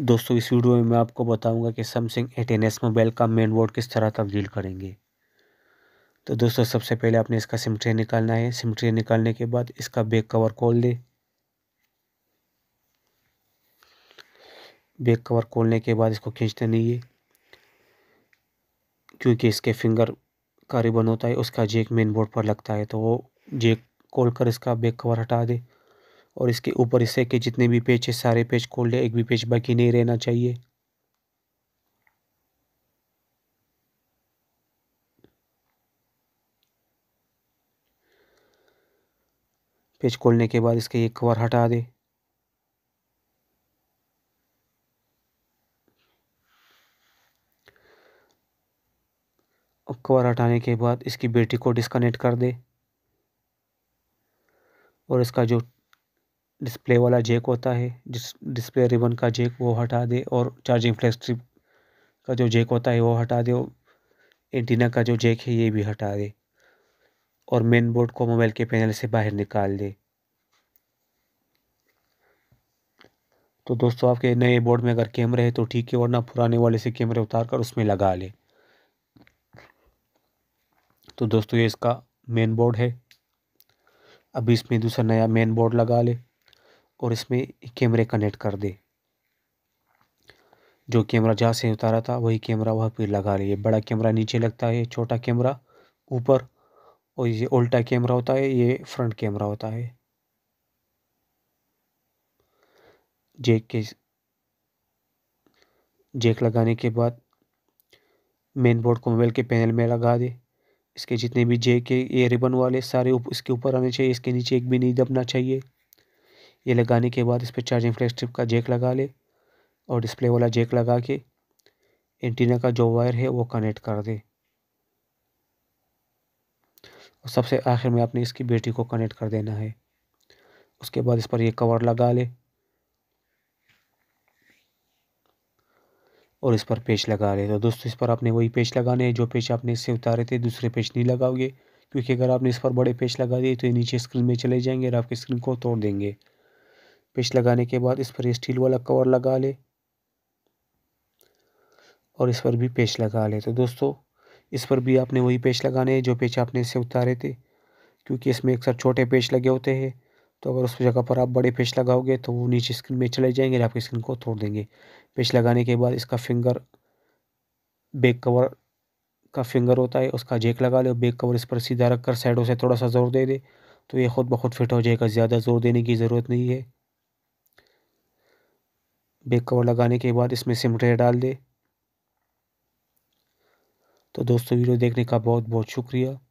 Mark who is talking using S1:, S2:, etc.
S1: दोस्तों इस वीडियो में मैं आपको बताऊंगा कि सैमसंग एटीन एस मोबाइल का मेन बोर्ड किस तरह तब्दील करेंगे तो दोस्तों सबसे पहले आपने इसका सिम ट्रे निकालना है सिम ट्रे निकालने के बाद इसका बैक कवर खोल दे बैक कवर खोलने के बाद इसको खींचते नहीं है क्योंकि इसके फिंगर का रिबन होता है उसका जेक मेन बोर्ड पर लगता है तो वो जेक खोल कर इसका बैक कवर हटा दे और इसके ऊपर हिस्से के जितने भी पेज है सारे पेज खोल लिया एक भी पेज बाकी नहीं रहना चाहिए पेज खोलने के बाद इसके एक कवर हटा दे कवर हटाने के बाद इसकी बैटरी को डिस्कनेक्ट कर दे और इसका जो डिस्प्ले वाला जेक होता है जिस डिस्प्ले रिबन का जेक वो हटा दे और चार्जिंग फ्लैश स्ट्रिप का जो जेक होता है वो हटा दे एंटीना का जो जेक है ये भी हटा दे और मेन बोर्ड को मोबाइल के पैनल से बाहर निकाल दे तो दोस्तों आपके नए बोर्ड में अगर कैमरे हैं तो ठीक है वरना पुराने वाले से कैमरे उतार कर उसमें लगा ले तो दोस्तों ये इसका मेन बोर्ड है अभी इसमें दूसरा नया मेन बोर्ड लगा ले और इसमें कैमरे कनेक्ट कर दे जो कैमरा जहाँ से उतारा था वही कैमरा वहाँ पर लगा रही है बड़ा कैमरा नीचे लगता है छोटा कैमरा ऊपर और ये उल्टा कैमरा होता है ये फ्रंट कैमरा होता है जेक के जेक लगाने के बाद मेन बोर्ड को मोबाइल के पैनल में लगा दे इसके जितने भी जेक के ये रिबन वाले सारे उप, इसके ऊपर आने चाहिए इसके नीचे एक भी नहीं दबना चाहिए ये लगाने के बाद इस पर चार्जिंग फ्लैश स्ट्रिप का जेक लगा ले और डिस्प्ले वाला जेक लगा के एंटीना का जो वायर है वो कनेक्ट कर दे और सबसे आखिर में आपने इसकी बैटरी को कनेक्ट कर देना है उसके बाद इस पर ये कवर लगा ले और इस पर पेच लगा ले तो दोस्तों इस पर आपने वही पेच लगाने हैं जो पेच आपने इससे उतारे थे दूसरे पेच नहीं लगाओगे क्योंकि अगर आपने इस पर बड़े पेच लगा दिए तो ये नीचे स्क्रीन में चले जाएंगे और आपकी स्क्रीन को तोड़ देंगे पिच लगाने के बाद इस पर स्टील वाला कवर लगा ले और इस पर भी पेच लगा ले तो दोस्तों इस पर भी आपने वही पेच लगाने हैं जो पेच आपने इसे उतारे थे क्योंकि इसमें अक्सर छोटे पेच लगे होते हैं तो अगर उस जगह पर आप बड़े पेच लगाओगे तो वो नीचे स्क्रीन में चले जाएंगे आपकी स्किन को तोड़ देंगे पेच लगाने के बाद इसका फिंगर बैक कवर का फिंगर होता है उसका जेक लगा ले बैक कवर इस पर सीधा रख कर साइडों से थोड़ा सा ज़ोर दे दे तो ये ख़ुद ब खुद फिट हो जाएगा ज़्यादा ज़ोर देने की ज़रूरत नहीं है बेक कवर लगाने के बाद इसमें से मटेरियल डाल दे तो दोस्तों वीडियो देखने का बहुत बहुत शुक्रिया